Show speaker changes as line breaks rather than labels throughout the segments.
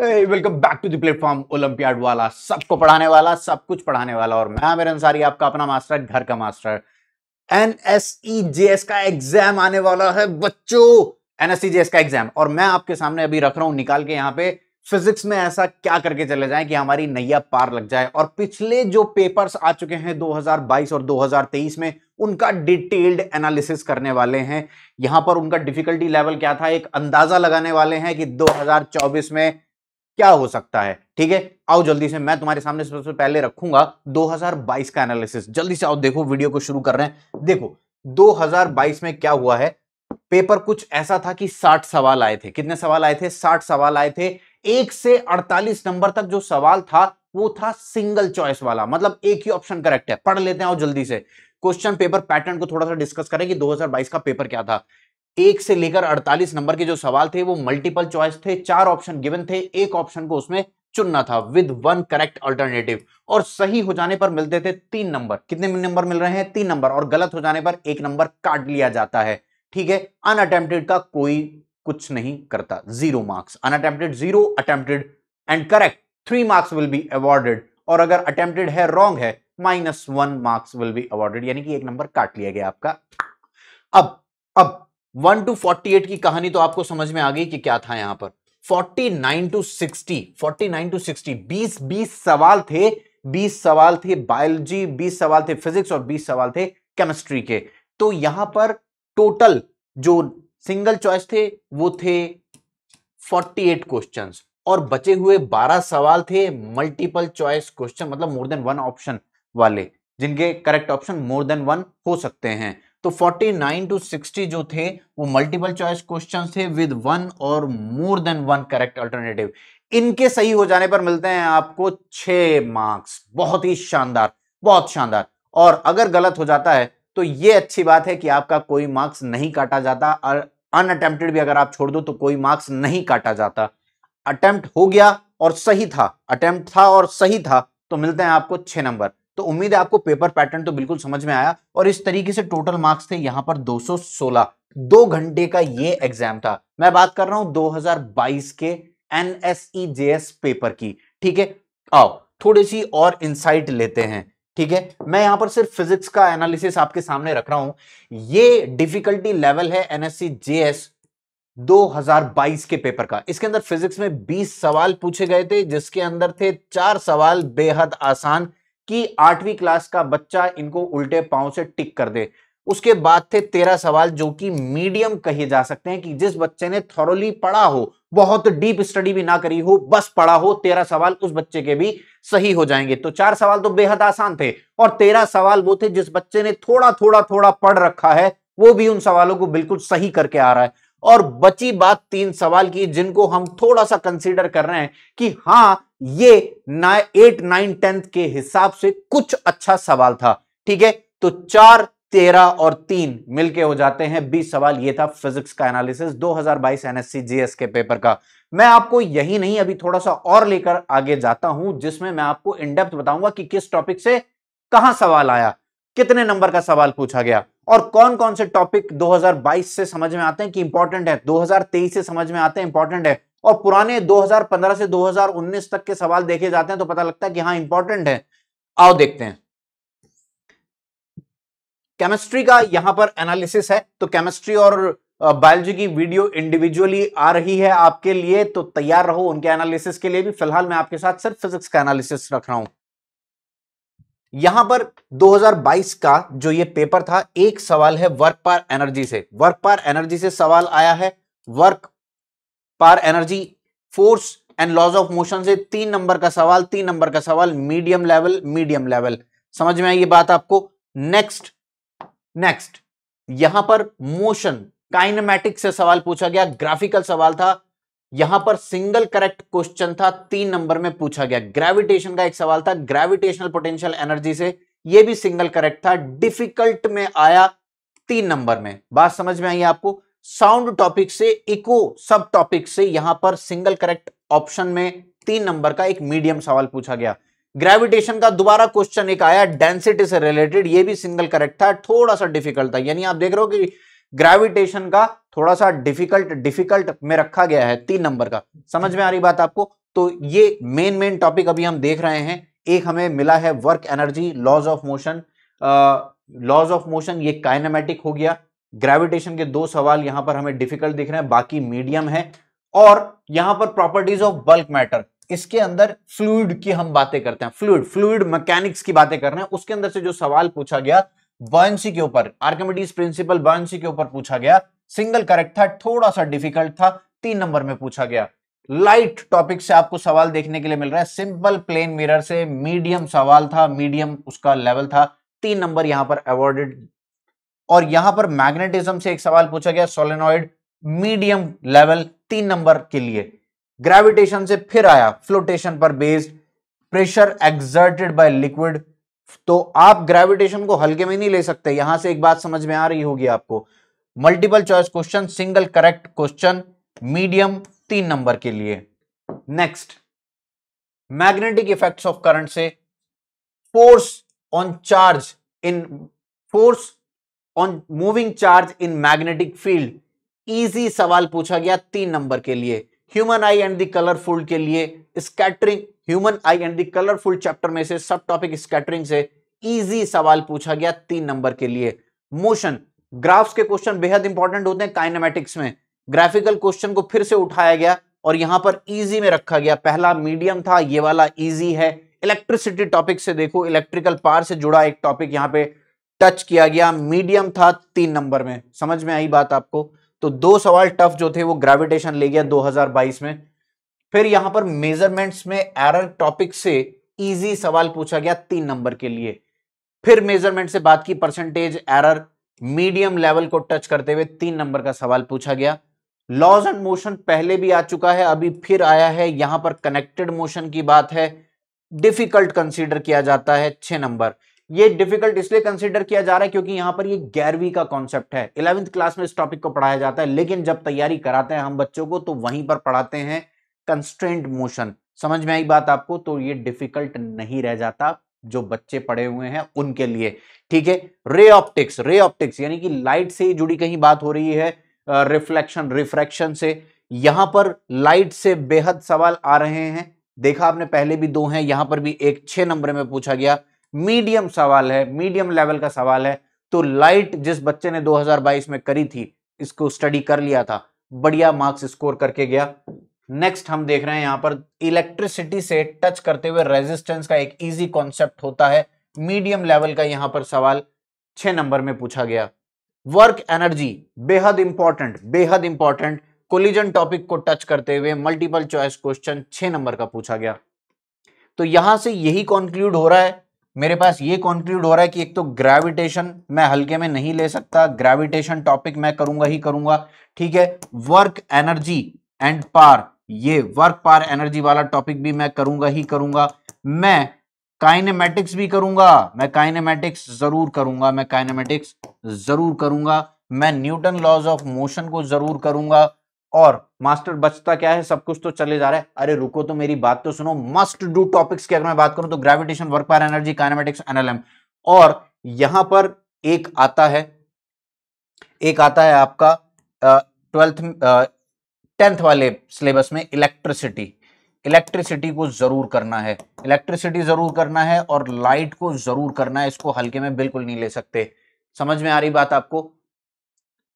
welcome back to the platform olympiad वाला सबको पढ़ाने वाला सब कुछ पढ़ाने वाला और मैं आमिर अंसारी आपका अपना मास्टर घर का master N S E J S का एग्जाम आने वाला है बच्चों एन एस जे एस का एग्जाम और मैं आपके सामने अभी रख रहा हूं निकाल के यहाँ पे फिजिक्स में ऐसा क्या करके चले जाए कि हमारी नैया पार लग जाए और पिछले जो पेपर्स आ चुके हैं 2022 और 2023 में उनका डिटेल्ड एनालिसिस करने वाले हैं यहां पर उनका डिफिकल्टी लेवल क्या था एक अंदाजा लगाने वाले हैं कि 2024 में क्या हो सकता है ठीक है आओ जल्दी से मैं तुम्हारे सामने सबसे पहले रखूंगा 2022 का एनालिसिस जल्दी से आओ देखो वीडियो को शुरू कर रहे हैं देखो 2022 में क्या हुआ है पेपर कुछ ऐसा था कि 60 सवाल आए थे कितने सवाल आए थे 60 सवाल आए थे एक से अड़तालीस नंबर तक जो सवाल था वो था सिंगल चॉइस वाला मतलब एक ही ऑप्शन करेक्ट है पढ़ लेते हैं और जल्दी से क्वेश्चन पेपर पैटर्न को थोड़ा सा डिस्कस करें कि 2022 का पेपर क्या था एक से लेकर 48 नंबर के जो सवाल थे वो मल्टीपल चॉइस थे चार ऑप्शन गिवन थे एक ऑप्शन को उसमें चुनना था विद वन करेक्ट अल्टरनेटिव और सही हो जाने पर मिलते थे तीन नंबर कितने नंबर मिल रहे हैं तीन नंबर और गलत हो जाने पर एक नंबर काट लिया जाता है ठीक है अनअटेम्प्टेड का कोई कुछ नहीं करता zero marks unattempted zero attempted and correct three marks will be awarded और अगर अटेम्प्टेड है रॉन्ग है minus one marks will be awarded यानी कि एक नंबर काट लिया गया आपका अब अब वन टू फोर्टी एट की कहानी तो आपको समझ में आ गई कि क्या था यहां पर forty nine to sixty forty nine to sixty बीस बीस सवाल थे बीस सवाल थे बायोलॉजी बीस सवाल थे फिजिक्स और बीस सवाल थे केमिस्ट्री के तो यहां पर टोटल जो सिंगल चॉइस थे वो थे 48 क्वेश्चंस और बचे हुए 12 सवाल थे मल्टीपल चॉइस क्वेश्चन मतलब मोर देन वन ऑप्शन वाले जिनके correct option more than one हो सकते हैं तो 49 टू 60 जो थे वो मल्टीपल चॉइस क्वेश्चन थे विद वन और more than one correct alternative इनके सही हो जाने पर मिलते हैं आपको छ मार्क्स बहुत ही शानदार बहुत शानदार और अगर गलत हो जाता है तो ये अच्छी बात है कि आपका कोई मार्क्स नहीं काटा जाता और अनअटेम्प्टेड भी अगर आप छोड़ दो तो कोई मार्क्स नहीं काटा जाता अटेम्प्ट हो गया और सही था अटेम्प्ट था और सही था तो मिलते हैं आपको छह नंबर तो उम्मीद है आपको पेपर पैटर्न तो बिल्कुल समझ में आया और इस तरीके से टोटल मार्क्स थे यहां पर 216 दो घंटे का ये एग्जाम था मैं बात कर रहा हूं 2022 के एनएसईजेएस पेपर e की ठीक है आओ थोड़ी सी और इंसाइट लेते हैं ठीक है मैं यहां पर सिर्फ फिजिक्स का एनालिसिस आपके सामने रख रहा हूं ये डिफिकल्टी लेवल है एनएससी जेएस 2022 के पेपर का इसके अंदर फिजिक्स में 20 सवाल पूछे गए थे जिसके अंदर थे चार सवाल बेहद आसान कि आठवीं क्लास का बच्चा इनको उल्टे पांव से टिक कर दे उसके बाद थे तेरह सवाल जो कि मीडियम कहे जा सकते हैं कि जिस बच्चे ने थॉरली पढ़ा हो बहुत डीप स्टडी भी ना करी हो बस पढ़ा हो तेरह सवाल उस बच्चे के भी सही हो जाएंगे तो चार सवाल तो बेहद आसान थे और तेरह सवाल वो थे जिस बच्चे ने थोड़ा थोड़ा थोड़ा पढ़ रखा है वो भी उन सवालों को बिल्कुल सही करके आ रहा है और बची बात तीन सवाल की जिनको हम थोड़ा सा कंसीडर कर रहे हैं कि हाँ ये ना एट नाइन टेंथ के हिसाब से कुछ अच्छा सवाल था ठीक है तो चार तेरह और तीन मिलके हो जाते हैं बीस सवाल ये था फिजिक्स का एनालिसिस 2022 एनएससी जीएस के पेपर का मैं आपको यही नहीं अभी थोड़ा सा और लेकर आगे जाता हूं जिसमें मैं आपको इनडेप्थ बताऊंगा कि किस टॉपिक से कहां सवाल आया कितने नंबर का सवाल पूछा गया और कौन कौन से टॉपिक 2022 से समझ में आते हैं कि इंपॉर्टेंट है 2023 से समझ में आते हैं इंपॉर्टेंट है और पुराने 2015 से 2019 तक के सवाल देखे जाते हैं तो पता लगता है कि हाँ इंपॉर्टेंट है आओ देखते हैं केमिस्ट्री का यहां पर एनालिसिस है तो केमिस्ट्री और बायोलॉजी की वीडियो इंडिविजुअली आ रही है आपके लिए तो तैयार रहो उनके एनालिसिस के लिए भी फिलहाल मैं आपके साथ सिर्फ फिजिक्स का एनालिसिस रख रहा हूं यहां पर 2022 का जो ये पेपर था एक सवाल है वर्क पार एनर्जी से वर्क पार एनर्जी से सवाल आया है work power energy force and laws of motion से तीन नंबर का सवाल तीन नंबर का सवाल मीडियम लेवल मीडियम लेवल समझ में आई ये बात आपको नेक्स्ट नेक्स्ट यहां पर मोशन काइनेमैटिक से सवाल पूछा गया ग्राफिकल सवाल था यहां पर सिंगल करेक्ट क्वेश्चन था तीन नंबर में पूछा गया ग्रेविटेशन का एक सवाल था ग्रेविटेशनल पोटेंशियल एनर्जी से यह भी सिंगल करेक्ट था डिफिकल्ट में आया तीन नंबर में बात समझ में आई आपको साउंड टॉपिक से इको सब टॉपिक से यहां पर सिंगल करेक्ट ऑप्शन में तीन नंबर का एक मीडियम सवाल पूछा गया ग्रेविटेशन का दोबारा क्वेश्चन एक आया डेंसिटी से रिलेटेड ये भी सिंगल करेक्ट था थोड़ा सा डिफिकल्ट था यानी आप देख रहे हो कि ग्रेविटेशन का थोड़ा सा डिफिकल्ट डिफिकल्ट में रखा गया है तीन नंबर का समझ में आ रही बात आपको तो ये मेन मेन टॉपिक अभी हम देख रहे हैं एक हमें मिला है work energy laws of motion laws of motion ये काइनामेटिक हो गया ग्रेविटेशन के दो सवाल यहां पर हमें डिफिकल्ट दिख रहे हैं बाकी मीडियम है और यहां पर प्रॉपर्टीज ऑफ बल्क मैटर इसके अंदर फ्लूड की हम बातें करते हैं फ्लूड फ्लूड मैकेनिक्स की बातें कर रहे हैं उसके अंदर से जो सवाल पूछा गया बॉयसी के ऊपर आर्कमिडीज प्रिंसिपल बॉयसी के ऊपर पूछा गया सिंगल करेक्ट था थोड़ा सा डिफिकल्ट था तीन नंबर में पूछा गया लाइट टॉपिक से आपको सवाल देखने के लिए मिल रहा है सिंपल प्लेन मिरर से मीडियम सवाल था मीडियम उसका लेवल था तीन नंबर यहां पर अवॉर्डेड और यहां पर मैग्नेटिज्म से एक सवाल पूछा गया सोलेनॉइड मीडियम लेवल तीन नंबर के लिए ग्रेविटेशन से फिर आया फ्लोटेशन पर based pressure exerted by liquid तो आप ग्रेविटेशन को हल्के में नहीं ले सकते यहां से एक बात समझ में आ रही होगी आपको multiple choice question single correct question medium तीन नंबर के लिए next magnetic effects of current से force on charge in force on moving charge in magnetic field easy सवाल पूछा गया तीन नंबर के लिए human eye and the colourful के लिए scattering human eye and the colourful chapter में से सब टॉपिक स्कैटरिंग से इजी सवाल पूछा गया तीन नंबर के लिए मोशन ग्राफ्स के क्वेश्चन बेहद इंपॉर्टेंट होते हैं काइनामेटिक्स में ग्राफिकल क्वेश्चन को फिर से उठाया गया और यहां पर इजी में रखा गया पहला मीडियम था ये वाला इजी है इलेक्ट्रिसिटी टॉपिक से देखो इलेक्ट्रिकल पार से जुड़ा एक टॉपिक यहां पे टच किया गया मीडियम था तीन नंबर में समझ में आई बात आपको तो दो सवाल टफ जो थे वो ग्रेविटेशन ले गया 2022 में फिर यहां पर मेजरमेंट्स में एरर टॉपिक से इजी सवाल पूछा गया तीन नंबर के लिए फिर मेजरमेंट से बात की परसेंटेज एरर मीडियम लेवल को टच करते हुए तीन नंबर का सवाल पूछा गया लॉज एंड मोशन पहले भी आ चुका है अभी फिर आया है यहां पर कनेक्टेड मोशन की बात है डिफिकल्ट कंसीडर किया जाता है छह नंबर ये डिफिकल्ट इसलिए कंसिडर किया जा रहा है क्योंकि यहां पर ये ग्यारहवीं का कॉन्सेप्ट है इलेवेंथ क्लास में इस टॉपिक को पढ़ाया जाता है लेकिन जब तैयारी कराते हैं हम बच्चों को तो वहीं पर पढ़ाते हैं कंस्ट्रेंट मोशन समझ में आई बात आपको तो ये डिफिकल्ट नहीं रह जाता जो बच्चे पढ़े हुए हैं उनके लिए ठीक है रे ऑप्टिक्स रे ऑप्टिक्स यानी कि लाइट से जुड़ी कहीं बात हो रही है रिफ्लेक्शन रिफ्रैक्शन से यहां पर लाइट से बेहद सवाल आ रहे हैं देखा आपने पहले भी दो हैं यहां पर भी एक छह नंबर में पूछा गया मीडियम सवाल है मीडियम लेवल का सवाल है तो लाइट जिस बच्चे ने 2022 में करी थी इसको स्टडी कर लिया था बढ़िया मार्क्स स्कोर करके गया नेक्स्ट हम देख रहे हैं यहां पर इलेक्ट्रिसिटी से टच करते हुए रेजिस्टेंस का एक इजी कॉन्सेप्ट होता है मीडियम लेवल का यहां पर सवाल छह नंबर में पूछा गया वर्क एनर्जी बेहद इंपॉर्टेंट बेहद इंपॉर्टेंट कोलिजन टॉपिक को टच करते हुए मल्टीपल चॉइस क्वेश्चन छह नंबर का पूछा गया तो यहां से यही कॉन्क्लूड हो रहा है मेरे पास ये कॉन्क्लूड हो रहा है कि एक तो ग्रेविटेशन मैं हल्के में नहीं ले सकता ग्रेविटेशन टॉपिक मैं करूंगा ही करूंगा ठीक है वर्क एनर्जी एंड पार ये वर्क पार एनर्जी वाला टॉपिक भी मैं करूंगा ही करूंगा मैं काइनेमेटिक्स भी करूंगा मैं काइनेमेटिक्स जरूर करूंगा मैं काइनेमेटिक्स जरूर करूंगा मैं न्यूटन लॉज ऑफ मोशन को जरूर करूंगा और मास्टर बचता क्या है सब कुछ तो चले जा रहा है अरे रुको तो मेरी बात तो सुनो मस्ट डू टॉपिक्स की अगर मैं बात करूं तो gravitation work power energy kinematics NLM और यहां पर एक आता है एक आता है आपका ट्वेल्थ टेंथ वाले सिलेबस में इलेक्ट्रिसिटी इलेक्ट्रिसिटी को जरूर करना है इलेक्ट्रिसिटी जरूर करना है और लाइट को जरूर करना है इसको हल्के में बिल्कुल नहीं ले सकते समझ में आ रही बात आपको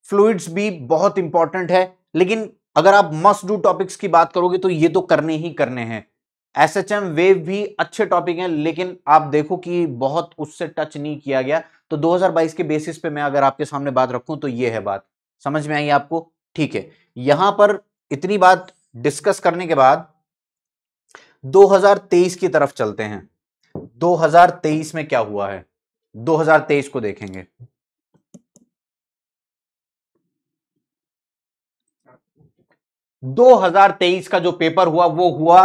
फ्लूइड्स भी बहुत इंपॉर्टेंट है लेकिन अगर आप मस्ट डू टॉपिक्स की बात करोगे तो ये तो करने ही करने हैं एस एच एम वेव भी अच्छे टॉपिक हैं लेकिन आप देखो कि बहुत उससे टच नहीं किया गया तो 2022 के बेसिस पे मैं अगर आपके सामने बात रखूं तो ये है बात समझ में आई आपको ठीक है यहां पर इतनी बात डिस्कस करने के बाद 2023 की तरफ चलते हैं 2023 में क्या हुआ है 2023 को देखेंगे 2023 का जो पेपर हुआ वो हुआ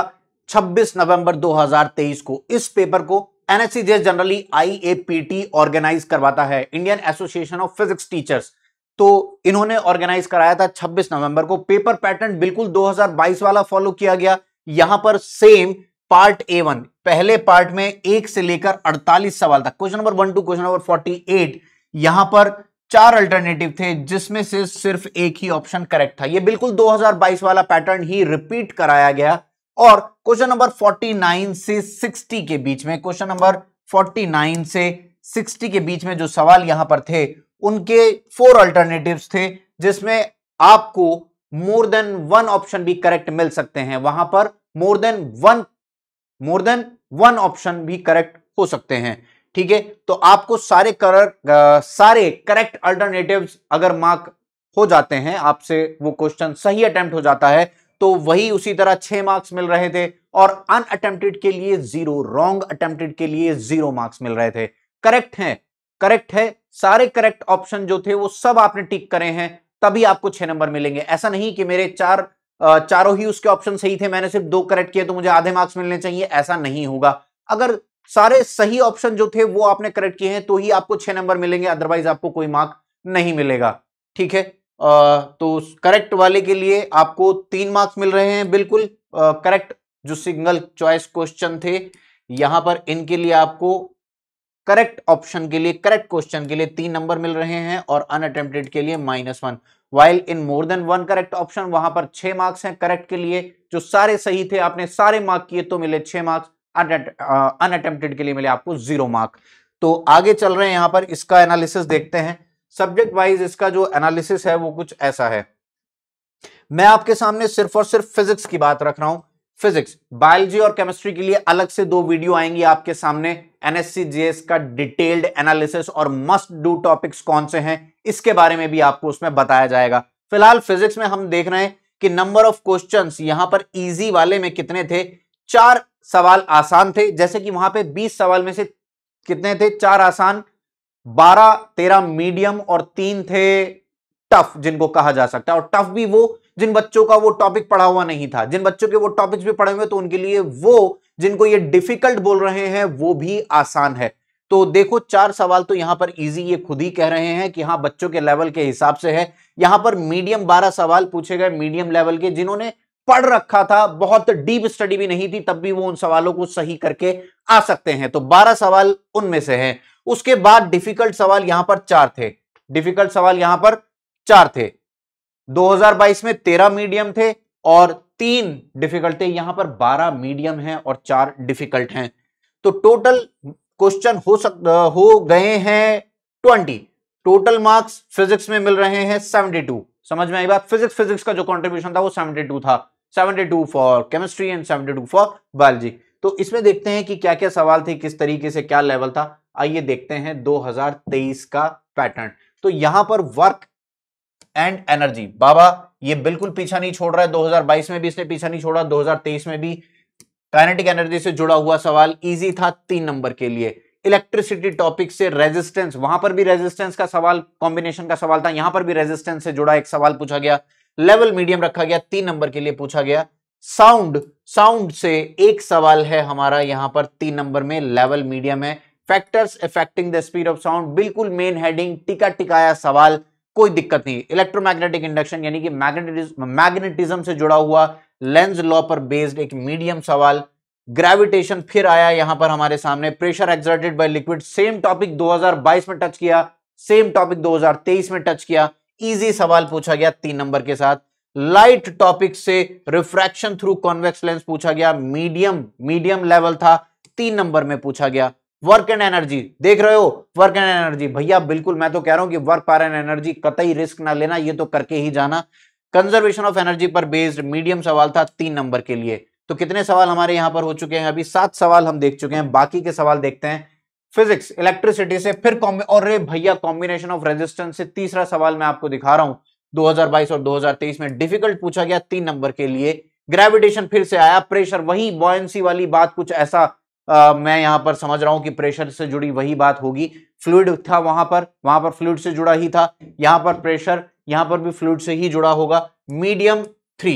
26 नवंबर 2023 को इस पेपर को एनएससीजीएस जनरली आईएपीटी ऑर्गेनाइज करवाता है Indian Association of Physics teachers तो इन्होंने ऑर्गेनाइज कराया था 26 नवंबर को पेपर पैटर्न बिल्कुल 2022 वाला फॉलो किया गया यहां पर सेम पार्ट ए वन पहले पार्ट में एक से लेकर 48 सवाल तक question number one two question number 48 यहां पर चार अल्टरनेटिव थे जिसमें से सिर्फ एक ही ऑप्शन करेक्ट था ये बिल्कुल 2022 वाला पैटर्न ही रिपीट कराया गया और क्वेश्चन नंबर 49 से 60 के बीच में क्वेश्चन नंबर 49 से 60 के बीच में जो सवाल यहां पर थे उनके फोर अल्टरनेटिव्स थे जिसमें आपको मोर देन वन ऑप्शन भी करेक्ट मिल सकते हैं वहां पर more than one more than one option भी करेक्ट हो सकते हैं ठीक है तो आपको सारे कर, सारे करेक्ट अल्टरनेटिव्स अगर मार्क हो जाते हैं आपसे वो क्वेश्चन सही अटेम्प्ट हो जाता है तो वही उसी तरह छह मार्क्स मिल रहे थे और अटेम्प्टेड के लिए जीरो रॉन्ग अटेम्प्टेड के लिए जीरो मार्क्स मिल रहे थे करेक्ट है करेक्ट है सारे करेक्ट ऑप्शन जो थे वो सब आपने टिक करे हैं तभी आपको छह नंबर मिलेंगे ऐसा नहीं कि मेरे चार चारों ही उसके ऑप्शन सही थे मैंने सिर्फ दो करेक्ट किए तो मुझे आधे मार्क्स मिलने चाहिए ऐसा नहीं होगा अगर सारे सही ऑप्शन जो थे वो आपने करेक्ट किए हैं तो ही आपको छह नंबर मिलेंगे अदरवाइज आपको कोई मार्क नहीं मिलेगा ठीक है आ, तो करेक्ट वाले के लिए आपको तीन मार्क्स मिल रहे हैं बिल्कुल आ, करेक्ट जो सिंगल चॉइस क्वेश्चन थे यहां पर इनके लिए आपको करेक्ट ऑप्शन के लिए करेक्ट क्वेश्चन के लिए तीन नंबर मिल रहे हैं और अनअटेम्प्टेड के लिए minus one while in more than one correct option वहां पर छह मार्क्स हैं करेक्ट के लिए जो सारे सही थे आपने सारे मार्क किए तो मिले छह मार्क्स अनअटेम्प्टेड के लिए मिले आपको जीरो मार्क तो आगे चल रहे हैं यहां पर इसका एनालिसिस देखते हैं सब्जेक्ट वाइज इसका जो एनालिसिस है वो कुछ ऐसा है मैं आपके सामने सिर्फ और सिर्फ फिजिक्स की बात रख रहा हूं फिजिक्स बायोलॉजी और केमिस्ट्री के लिए अलग से दो वीडियो आएंगी आपके सामने एनएससी जीएस का डिटेल्ड एनालिसिस और मस्ट डू टॉपिक्स कौन से हैं इसके बारे में भी आपको उसमें बताया जाएगा फिलहाल फिजिक्स में हम देख रहे हैं कि नंबर ऑफ क्वेश्चंस यहां पर इजी वाले में कितने थे चार सवाल आसान थे जैसे कि वहां पे 20 सवाल में से कितने थे चार आसान 12 13 मीडियम और तीन थे टफ जिनको कहा जा सकता है और टफ भी वो जिन बच्चों का वो टॉपिक पढ़ा हुआ नहीं था जिन बच्चों के वो टॉपिक्स भी पढ़े हुए तो उनके लिए वो जिनको ये डिफिकल्ट बोल रहे हैं वो भी आसान है तो देखो चार सवाल तो यहां पर इजी ये खुद ही कह रहे हैं कि हाँ बच्चों के लेवल के हिसाब से है यहां पर मीडियम बारह सवाल पूछे गए मीडियम लेवल के जिन्होंने पढ़ रखा था बहुत डीप स्टडी भी नहीं थी तब भी वो उन सवालों को सही करके आ सकते हैं तो 12 सवाल उनमें से हैं उसके बाद डिफिकल्ट सवाल यहां पर चार थे डिफिकल्ट सवाल यहां पर चार थे 2022 में 13 मीडियम थे और तीन डिफिकल्ट थे यहां पर 12 मीडियम हैं और चार डिफिकल्ट हैं तो टोटल क्वेश्चन हो सक हो गए हैं ट्वेंटी टोटल मार्क्स फिजिक्स में मिल रहे हैं टू समझ में आई बात फिजिक्स फिजिक्स का जो कंट्रीब्यूशन था वो 72 था 72 for chemistry and 72 for biology तो इसमें देखते हैं कि क्या क्या सवाल थे किस तरीके से क्या लेवल था आइए देखते हैं 2023 का पैटर्न तो यहां पर वर्क एंड एनर्जी बाबा ये बिल्कुल पीछा नहीं छोड़ रहा है 2022 में भी इसने पीछा नहीं छोड़ा 2023 में भी काइनेटिक एनर्जी से जुड़ा हुआ सवाल इजी था तीन नंबर के लिए इलेक्ट्रिसिटी टॉपिक से रेजिस्टेंस वहां पर भी रेजिस्टेंस का सवाल कॉम्बिनेशन का सवाल था यहां पर भी रेजिस्टेंस से जुड़ा एक सवाल पूछा गया लेवल मीडियम रखा गया तीन नंबर के लिए पूछा गया साउंड साउंड से एक सवाल है हमारा यहां पर तीन नंबर में लेवल मीडियम है factors affecting the speed of sound बिल्कुल मेन हेडिंग टिका टिकाया सवाल कोई दिक्कत नहीं इलेक्ट्रोमैग्नेटिक इंडक्शन यानी कि मैग्नेटिज्म से जुड़ा हुआ लेंस लॉ पर बेस्ड एक मीडियम सवाल ग्रेविटेशन फिर आया यहां पर हमारे सामने pressure exerted by liquid same topic 2022 में टच किया सेम टॉपिक 2023 में टच किया इजी सवाल पूछा गया तीन नंबर के साथ लाइट टॉपिक से रिफ्रैक्शन थ्रू कॉन्वेक्स लेंस पूछा गया मीडियम मीडियम लेवल था तीन नंबर में पूछा गया वर्क एंड एनर्जी देख रहे हो वर्क एंड एनर्जी भैया बिल्कुल मैं तो कह रहा हूं कि वर्क पार एंड एनर्जी कतई रिस्क ना लेना ये तो करके ही जाना कंजर्वेशन ऑफ एनर्जी पर बेस्ड मीडियम सवाल था तीन नंबर के लिए तो कितने सवाल हमारे यहां पर हो चुके हैं अभी सात सवाल हम देख चुके हैं बाकी के सवाल देखते हैं फिजिक्स इलेक्ट्रिसिटी से फिर और रे भैया कॉम्बिनेशन ऑफ रेजिस्टेंस से तीसरा सवाल मैं आपको दिखा रहा हूं 2022 और 2023 में डिफिकल्ट पूछा गया तीन नंबर के लिए ग्रेविटेशन फिर से आया प्रेशर वही बॉयसी वाली बात कुछ ऐसा आ, मैं यहां पर समझ रहा हूं कि प्रेशर से जुड़ी वही बात होगी फ्लूड था वहां पर वहां पर फ्लूड से जुड़ा ही था यहां पर प्रेशर यहां पर भी फ्लूड से ही जुड़ा होगा मीडियम थ्री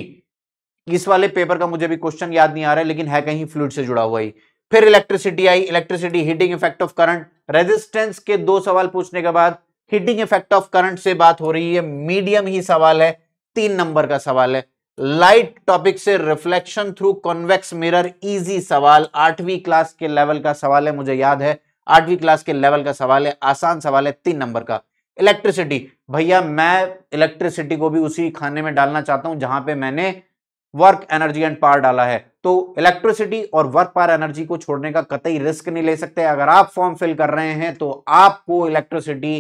इस वाले पेपर का मुझे भी क्वेश्चन याद नहीं आ रहा है लेकिन है कहीं फ्लूड से जुड़ा हुआ ही फिर इलेक्ट्रिसिटी आई electricity heating effect of current resistance के दो सवाल पूछने के बाद हीटिंग इफेक्ट ऑफ करंट से बात हो रही है मीडियम ही सवाल है तीन नंबर का सवाल है लाइट टॉपिक से reflection through convex mirror easy सवाल आठवीं क्लास के लेवल का सवाल है मुझे याद है आठवीं क्लास के लेवल का सवाल है आसान सवाल है तीन नंबर का इलेक्ट्रिसिटी भैया मैं इलेक्ट्रिसिटी को भी उसी खाने में डालना चाहता हूं जहां पे मैंने वर्क एनर्जी एंड पावर डाला है तो इलेक्ट्रिसिटी और वर्क पावर एनर्जी को छोड़ने का कतई रिस्क नहीं ले सकते अगर आप फॉर्म फिल कर रहे हैं तो आपको electricity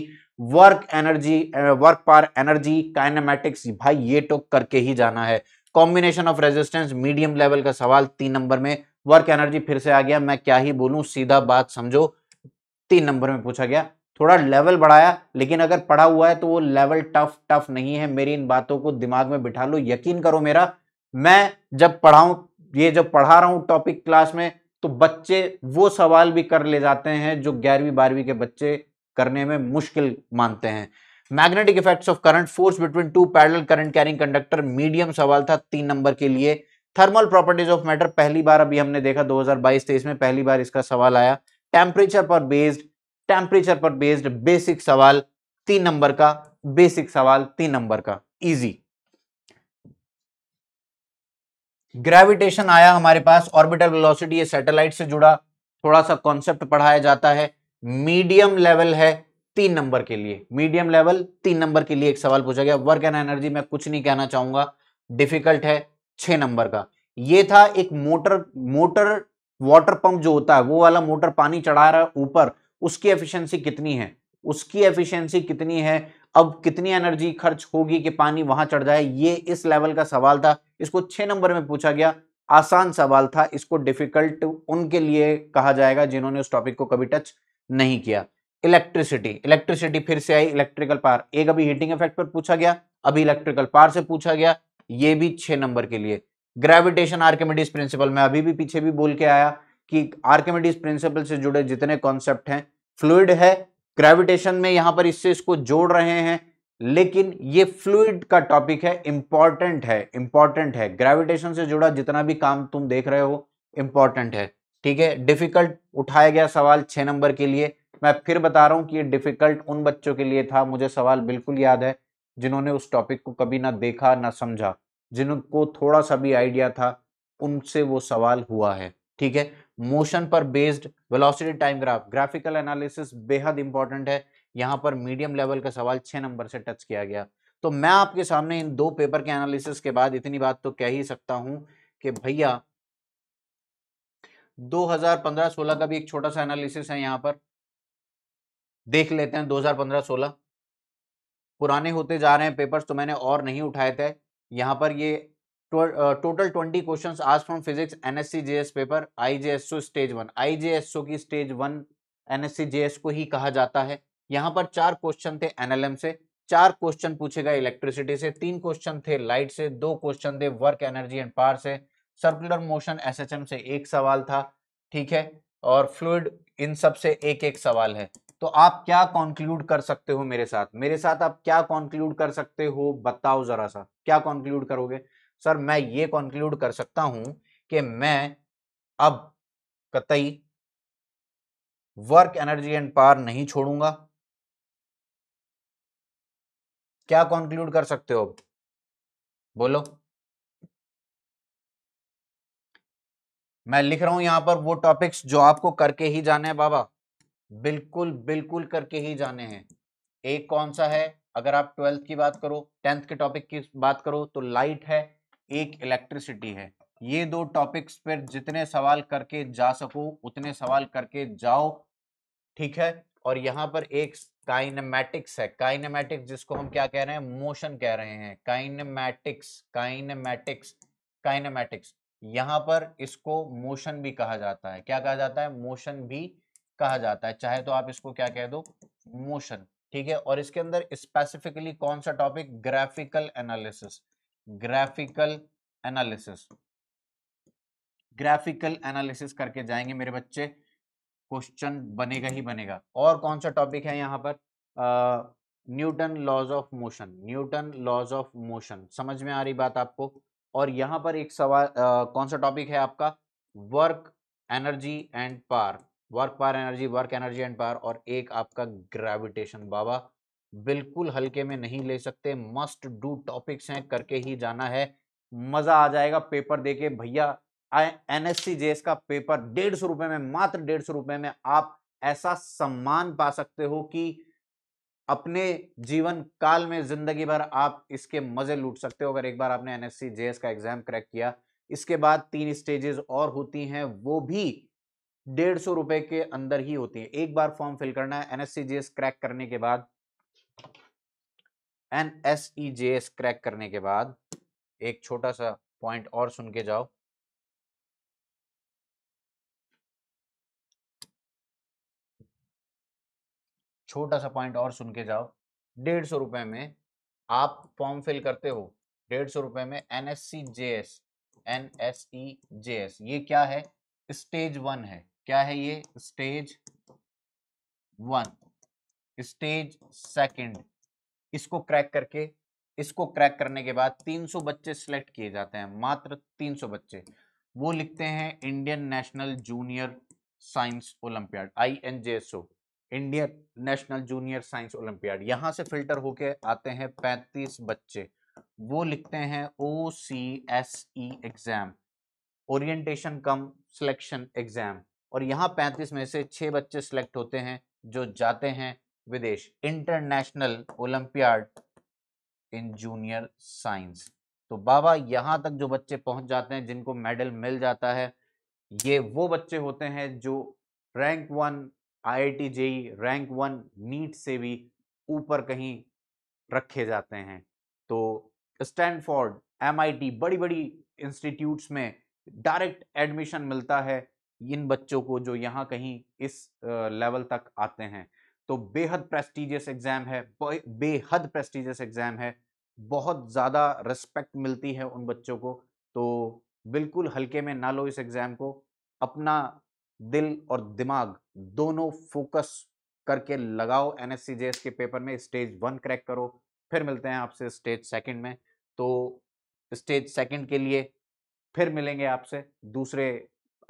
work energy work power energy kinematics भाई ये टोक तो करके ही जाना है combination of resistance medium level का सवाल तीन नंबर में वर्क एनर्जी फिर से आ गया मैं क्या ही बोलूं सीधा बात समझो तीन नंबर में पूछा गया थोड़ा लेवल बढ़ाया लेकिन अगर पढ़ा हुआ है तो वो लेवल टफ टफ नहीं है मेरी इन बातों को दिमाग में बिठा लो यकीन करो मेरा मैं जब पढ़ाऊं ये जब पढ़ा रहा हूं टॉपिक क्लास में तो बच्चे वो सवाल भी कर ले जाते हैं जो ग्यारहवीं बारहवीं के बच्चे करने में मुश्किल मानते हैं magnetic effects of current force between two parallel current carrying conductor medium सवाल था तीन नंबर के लिए थर्मल प्रॉपर्टीज ऑफ मैटर पहली बार अभी हमने देखा 2022 हजार में पहली बार इसका सवाल आया टेम्परेचर पर बेस्ड टेम्परेचर पर बेस्ड बेसिक सवाल तीन नंबर का बेसिक सवाल तीन नंबर का इजी ग्रेविटेशन आया हमारे पास ऑर्बिटल वेलोसिटी ये सैटेलाइट से जुड़ा थोड़ा सा कॉन्सेप्ट पढ़ाया जाता है मीडियम लेवल है तीन नंबर के लिए मीडियम लेवल तीन नंबर के लिए एक सवाल पूछा गया वर्क एंड एनर्जी मैं कुछ नहीं कहना चाहूंगा डिफिकल्ट है छह नंबर का ये था एक मोटर मोटर वाटर पंप जो होता है वो वाला मोटर पानी चढ़ा रहा है ऊपर उसकी एफिशिएंसी कितनी है उसकी एफिशिएंसी कितनी है अब कितनी एनर्जी खर्च होगी कि पानी वहां चढ़ जाए ये इस लेवल का सवाल था इसको छह नंबर में पूछा गया आसान सवाल था इसको डिफिकल्ट उनके लिए कहा जाएगा जिन्होंने उस टॉपिक को कभी टच नहीं किया इलेक्ट्रिसिटी इलेक्ट्रिसिटी फिर से आई इलेक्ट्रिकल पार एक अभी हीटिंग इफेक्ट पर पूछा गया अभी इलेक्ट्रिकल पार से पूछा गया ये भी छह नंबर के लिए ग्रेविटेशन आर्केमेडिस प्रिंसिपल में अभी भी पीछे भी बोल के आया कि आर्केमेडिस प्रिंसिपल से जुड़े जितने कॉन्सेप्ट हैं फ्लूड है ग्रेविटेशन में यहां पर इससे इसको जोड़ रहे हैं लेकिन ये फ्लूइड का टॉपिक है इंपॉर्टेंट है इंपॉर्टेंट है ग्रेविटेशन से जुड़ा जितना भी काम तुम देख रहे हो इंपॉर्टेंट है ठीक है डिफिकल्ट उठाया गया सवाल छह नंबर के लिए मैं फिर बता रहा हूं कि ये डिफिकल्ट उन बच्चों के लिए था मुझे सवाल बिल्कुल याद है जिन्होंने उस टॉपिक को कभी ना देखा ना समझा जिनको थोड़ा सा भी आइडिया था उनसे वो सवाल हुआ है ठीक है मोशन पर based velocity time graph graphical analysis बेहद इंपॉर्टेंट है यहां पर मीडियम लेवल का सवाल छह नंबर से टच किया गया तो मैं आपके सामने इन दो पेपर के एनालिसिस के बाद इतनी बात तो कह ही सकता हूं कि भैया 2015-16 का भी एक छोटा सा एनालिसिस है यहां पर देख लेते हैं 2015-16 पुराने होते जा रहे हैं पेपर्स तो मैंने और नहीं उठाए थे यहां पर ये टोटल ट्वेंटी क्वेश्चन आज from physics N S C J S paper I J S O stage one I J S O की stage one N S C J S को ही कहा जाता है यहाँ पर चार क्वेश्चन थे एन एल एम से चार क्वेश्चन पूछेगा इलेक्ट्रिसिटी से तीन क्वेश्चन थे लाइट से दो क्वेश्चन थे वर्क एनर्जी एंड पार से circular motion S H M से एक सवाल था ठीक है और फ्लूड इन सब से एक एक सवाल है तो आप क्या कॉन्क्लूड कर सकते हो मेरे साथ मेरे साथ आप क्या कॉन्क्लूड कर सकते हो बताओ जरा सा क्या कॉन्क्लूड करोगे सर मैं ये कंक्लूड कर सकता हूं कि मैं अब कतई वर्क एनर्जी एंड पावर नहीं छोड़ूंगा क्या कंक्लूड कर सकते हो बोलो मैं लिख रहा हूं यहां पर वो टॉपिक्स जो आपको करके ही जाने हैं बाबा बिल्कुल बिल्कुल करके ही जाने हैं एक कौन सा है अगर आप ट्वेल्थ की बात करो टेंथ के टॉपिक की बात करो तो लाइट है एक इलेक्ट्रिसिटी है ये दो टॉपिक्स पर जितने सवाल करके जा सको उतने सवाल करके जाओ ठीक है और यहाँ पर एक काइनेमैटिक्स है काइनेमैटिक्स जिसको हम क्या कह रहे हैं मोशन कह रहे हैं काइनेमैटिक्स काइनेमैटिक्स काइनेमैटिक्स यहाँ पर इसको मोशन भी कहा जाता है क्या कहा जाता है मोशन भी कहा जाता है चाहे तो आप इसको क्या कह दो मोशन ठीक है और इसके अंदर स्पेसिफिकली कौन सा topic graphical analysis graphical analysis graphical analysis करके जाएंगे मेरे बच्चे क्वेश्चन बनेगा ही बनेगा और कौन सा टॉपिक है यहाँ पर Newton laws of motion Newton laws of motion समझ में आ रही बात आपको और यहाँ पर एक सवाल कौन सा टॉपिक है आपका work energy and power work power energy work energy and power और एक आपका ग्रेविटेशन बाबा बिल्कुल हल्के में नहीं ले सकते मस्ट डू टॉपिक्स हैं करके ही जाना है मजा आ जाएगा पेपर देके भैया एन एस सी का पेपर डेढ़ सौ रुपए में मात्र डेढ़ सौ रुपए में आप ऐसा सम्मान पा सकते हो कि अपने जीवन काल में जिंदगी भर आप इसके मजे लूट सकते हो अगर एक बार आपने एनएससी जेएस का एग्जाम क्रैक किया इसके बाद तीन स्टेजेस और होती हैं वो भी डेढ़ सौ रुपए के अंदर ही होती है एक बार फॉर्म फिल करना है एनएससी जेएस क्रैक करने के बाद N S E J S crack करने के बाद एक छोटा सा पॉइंट और सुन के जाओ छोटा सा पॉइंट और सुन के जाओ डेढ़ सौ रुपए में आप फॉर्म फिल करते हो डेढ़ सौ रुपए में N S C J S N S E J S ये क्या है स्टेज वन है क्या है ये स्टेज वन स्टेज सेकंड इसको क्रैक करके इसको क्रैक करने के बाद 300 बच्चे सिलेक्ट किए जाते हैं मात्र 300 बच्चे वो लिखते हैं Indian National Junior Science Olympiad I N J S O Indian National Junior Science Olympiad यहां से फिल्टर होके आते हैं पैंतीस बच्चे वो लिखते हैं O C S E exam orientation cum selection exam और यहाँ पैंतीस में से छह बच्चे सिलेक्ट होते हैं जो जाते हैं विदेश international Olympiad in junior science तो बाबा यहां तक जो बच्चे पहुंच जाते हैं जिनको मेडल मिल जाता है ये वो बच्चे होते हैं जो rank one I I T rank one NEET से भी ऊपर कहीं रखे जाते हैं तो स्टैनफोर्ड एमआईटी बड़ी बड़ी इंस्टीट्यूट्स में डायरेक्ट एडमिशन मिलता है इन बच्चों को जो यहाँ कहीं इस लेवल तक आते हैं तो बेहद प्रेस्टिजियस एग्ज़ाम है बेहद प्रेस्टिजियस एग्ज़ाम है बहुत ज़्यादा रिस्पेक्ट मिलती है उन बच्चों को तो बिल्कुल हल्के में ना लो इस एग्ज़ाम को अपना दिल और दिमाग दोनों फोकस करके लगाओ एन एस के पेपर में स्टेज वन क्रैक करो फिर मिलते हैं आपसे स्टेज सेकंड में तो स्टेज सेकंड के लिए फिर मिलेंगे आपसे दूसरे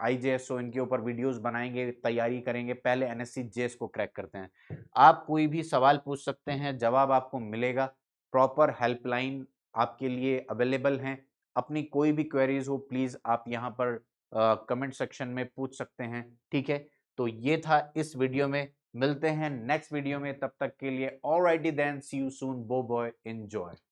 आई एस हो इनके ऊपर वीडियोस बनाएंगे तैयारी करेंगे पहले एन एस जेएस को क्रैक करते हैं आप कोई भी सवाल पूछ सकते हैं जवाब आपको मिलेगा प्रॉपर हेल्पलाइन आपके लिए अवेलेबल हैं अपनी कोई भी क्वेरीज हो प्लीज़ आप यहाँ पर कमेंट सेक्शन में पूछ सकते हैं ठीक है तो ये था इस वीडियो में मिलते हैं नेक्स्ट वीडियो में तब तक के लिए all righty then see you soon बो बॉय एंजॉय